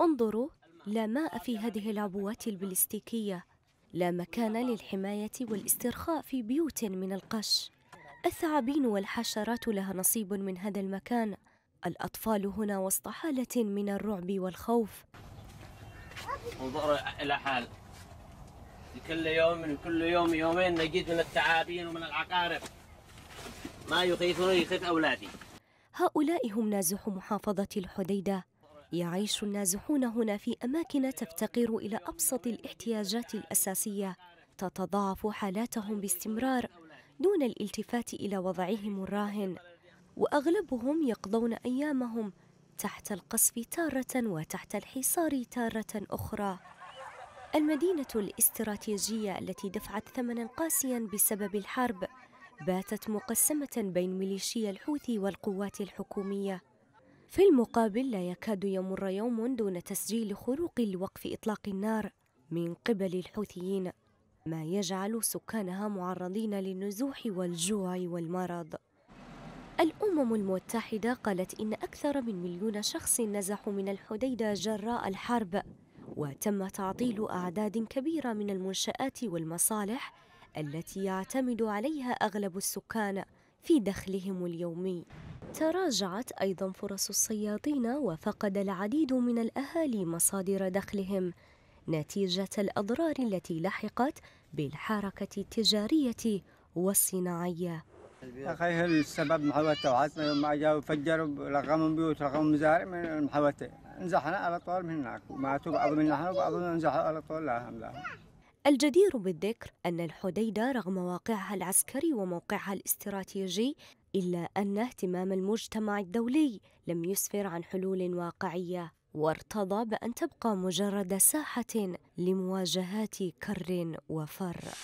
انظروا لا ماء في هذه العبوات البلاستيكية لا مكان للحماية والاسترخاء في بيوت من القش الثعابين والحشرات لها نصيب من هذا المكان الأطفال هنا وسط حالة من الرعب والخوف انظروا إلى حال كل يوم كل يوم يومين نجد من الثعابين ومن العقارب ما يخيفني يخيف أولادي هؤلاء هم نازح محافظة الحديدة يعيش النازحون هنا في أماكن تفتقر إلى أبسط الاحتياجات الأساسية تتضاعف حالاتهم باستمرار دون الالتفات إلى وضعهم الراهن وأغلبهم يقضون أيامهم تحت القصف تارة وتحت الحصار تارة أخرى المدينة الاستراتيجية التي دفعت ثمنا قاسيا بسبب الحرب باتت مقسمة بين ميليشيا الحوثي والقوات الحكومية في المقابل لا يكاد يمر يوم دون تسجيل خروق لوقف إطلاق النار من قبل الحوثيين ما يجعل سكانها معرضين للنزوح والجوع والمرض الأمم المتحدة قالت إن أكثر من مليون شخص نزحوا من الحديدة جراء الحرب وتم تعطيل أعداد كبيرة من المنشآت والمصالح التي يعتمد عليها أغلب السكان في دخلهم اليومي تراجعت أيضا فرص الصيادين وفقد العديد من الأهالي مصادر دخلهم نتيجة الأضرار التي لحقت بالحركة التجارية والصناعية أخي السبب محوتة يوم ما فجروا لغموا بيوت لغموا مزارع من على طول من هناك على طول لا الجدير بالذكر أن الحديدة رغم واقعها العسكري وموقعها الاستراتيجي إلا أن اهتمام المجتمع الدولي لم يسفر عن حلول واقعية وارتضى بأن تبقى مجرد ساحة لمواجهات كر وفر